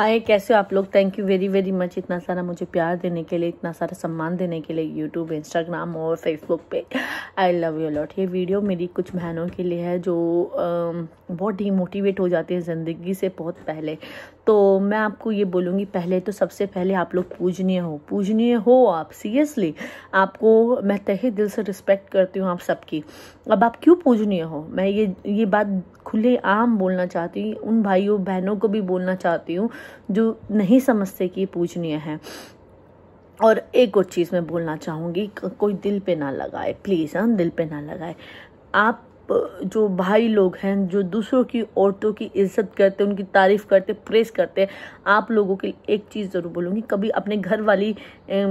हाय कैसे हो आप लोग thank you very very much इतना सारा मुझे प्यार देने के लिए इतना सारा सम्मान देने के लिए यूट्यूब इंस्टाग्राम और फेसबुक पे आई लव यू लॉट ये वीडियो मेरी कुछ बहनों के लिए है जो बहुत डीमोटिवेट हो जाती है ज़िंदगी से बहुत पहले तो मैं आपको ये बोलूँगी पहले तो सबसे पहले आप लोग पूजनीय हो पूजनीय हो आप सीरियसली आपको मैं तहे दिल से रिस्पेक्ट करती हूँ आप सबकी अब आप क्यों पूजनीय हो मैं ये ये बात खुले आम बोलना चाहती हूँ उन भाइयों बहनों को भी बोलना चाहती हूँ जो नहीं समझते कि पूजनीय है और एक और चीज़ मैं बोलना चाहूँगी कोई दिल पे ना लगाए प्लीज़ हाँ दिल पे ना लगाए आप जो भाई लोग हैं जो दूसरों की औरतों की इज्जत करते उनकी तारीफ़ करते प्रेस करते आप लोगों के लिए एक चीज़ ज़रूर बोलूँगी कभी अपने घर वाली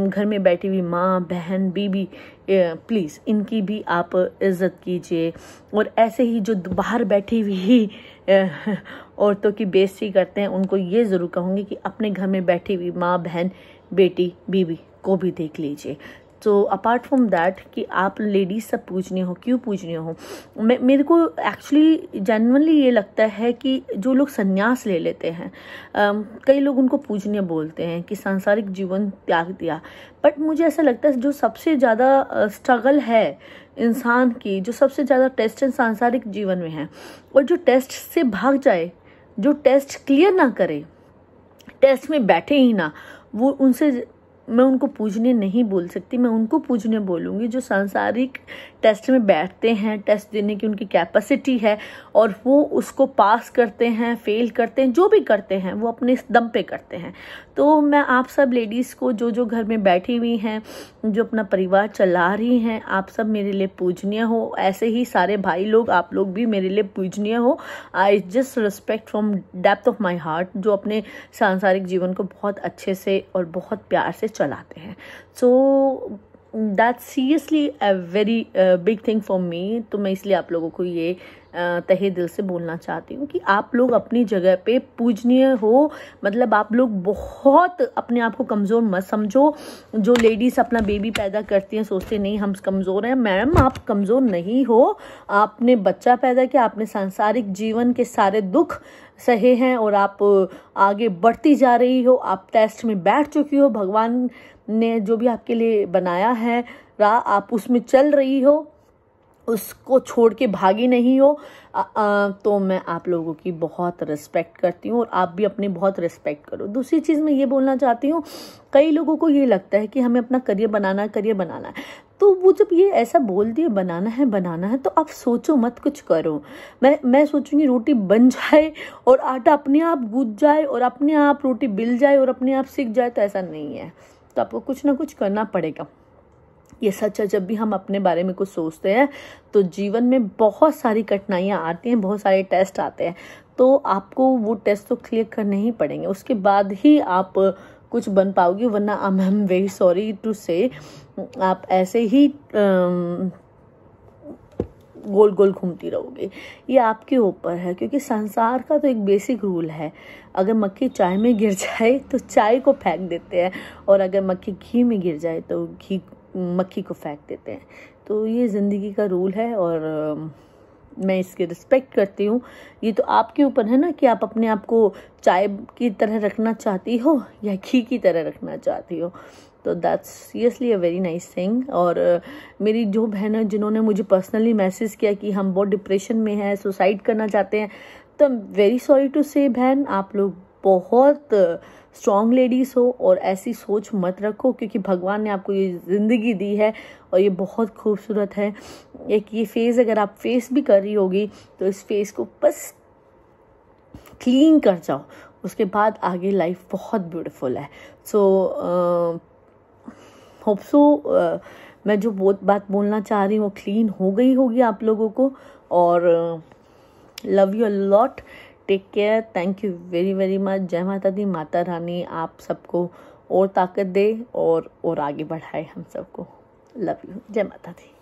घर में बैठी हुई माँ बहन बीबी प्लीज़ इनकी भी आप इज़्ज़त कीजिए और ऐसे ही जो बाहर बैठी हुई औरतों की बेइज्जती करते हैं उनको ये ज़रूर कहूँगी कि अपने घर में बैठी हुई माँ बहन बेटी बीवी को भी देख लीजिए तो अपार्ट फ्रॉम दैट कि आप लेडीज़ सब पूछने हो क्यों पूछने हो मे मेरे को एक्चुअली जनरली ये लगता है कि जो लोग संन्यास ले लेते हैं कई लोग उनको पूजने बोलते हैं कि सांसारिक जीवन त्याग दिया बट मुझे ऐसा लगता है जो सबसे ज़्यादा स्ट्रगल है इंसान की जो सबसे ज़्यादा टेस्ट सांसारिक जीवन में है और जो टेस्ट से भाग जाए जो टेस्ट क्लियर ना करे टेस्ट में बैठे ही ना वो उनसे मैं उनको पूजने नहीं बोल सकती मैं उनको पूजने बोलूँगी जो सांसारिक टेस्ट में बैठते हैं टेस्ट देने की उनकी कैपेसिटी है और वो उसको पास करते हैं फेल करते हैं जो भी करते हैं वो अपने इस दम पे करते हैं तो मैं आप सब लेडीज़ को जो जो घर में बैठी हुई हैं जो अपना परिवार चला रही हैं आप सब मेरे लिए पूजनीय हो ऐसे ही सारे भाई लोग आप लोग भी मेरे लिए पूजनीय हो I just respect from depth of my heart जो अपने सांसारिक जीवन को बहुत अच्छे से और बहुत प्यार से चलाते हैं so that seriously a very big thing for me तो मैं इसलिए आप लोगों को ये uh, तहे दिल से बोलना चाहती हूँ कि आप लोग अपनी जगह पे पूजनीय हो मतलब आप लोग बहुत अपने आप को कमज़ोर मत समझो जो लेडीज़ अपना बेबी पैदा करती हैं सोचते नहीं हम कमज़ोर हैं मैम आप कमज़ोर नहीं हो आपने बच्चा पैदा किया आपने सांसारिक जीवन के सारे दुख सहे हैं और आप आगे बढ़ती जा रही हो आप टेस्ट में बैठ चुकी हो भगवान ने जो भी आपके लिए बनाया है रा आप उसमें चल रही हो उसको छोड़ के भागी नहीं हो आ, आ, तो मैं आप लोगों की बहुत रिस्पेक्ट करती हूँ और आप भी अपनी बहुत रिस्पेक्ट करो दूसरी चीज़ मैं ये बोलना चाहती हूँ कई लोगों को ये लगता है कि हमें अपना करियर बनाना है करियर बनाना है तो वो जब ये ऐसा बोल दिए बनाना है बनाना है तो आप सोचो मत कुछ करो मैं मैं सोचूंगी रोटी बन जाए और आटा अपने आप गूद जाए और अपने आप रोटी बिल जाए और अपने आप सीख जाए तो ऐसा नहीं है तो आपको कुछ ना कुछ करना पड़ेगा ये सच है जब भी हम अपने बारे में कुछ सोचते हैं तो जीवन में बहुत सारी कठिनाइयाँ आती हैं बहुत सारे टेस्ट आते हैं तो आपको वो टेस्ट तो क्लियर करने ही पड़ेंगे उसके बाद ही आप कुछ बन पाओगी वरना I am very sorry to say आप ऐसे ही आ, um, गोल गोल घूमती रहोगे ये आपके ऊपर है क्योंकि संसार का तो एक बेसिक रूल है अगर मक्खी चाय में गिर जाए तो चाय को फेंक देते हैं और अगर मक्खी घी में गिर जाए तो घी मक्खी को फेंक देते हैं तो ये ज़िंदगी का रूल है और um, मैं इसके रिस्पेक्ट करती हूँ ये तो आपके ऊपर है ना कि आप अपने आप को चाय की तरह रखना चाहती हो या घी की तरह रखना चाहती हो तो that's seriously a very nice thing और uh, मेरी जो बहन है जिन्होंने मुझे पर्सनली मैसेज किया कि हम बहुत डिप्रेशन में हैं सुसाइड करना चाहते हैं तो वेरी सॉरी टू से बहन आप लोग बहुत स्ट्रॉन्ग लेडीज़ हो और ऐसी सोच मत रखो क्योंकि भगवान ने आपको ये ज़िंदगी दी है और ये बहुत खूबसूरत है एक ये फेज़ अगर आप फेस भी कर रही होगी तो इस फेज़ को बस क्लीन कर जाओ उसके बाद आगे लाइफ बहुत ब्यूटीफुल है सो होप्सो मैं जो बहुत बात बोलना चाह रही हूँ वो क्लीन हो गई होगी आप लोगों को और love you a lot take care thank you very very much जय माता दी माता रानी आप सबको और ताकत दे और और आगे बढ़ाए हम सबको लव यू जय माता दी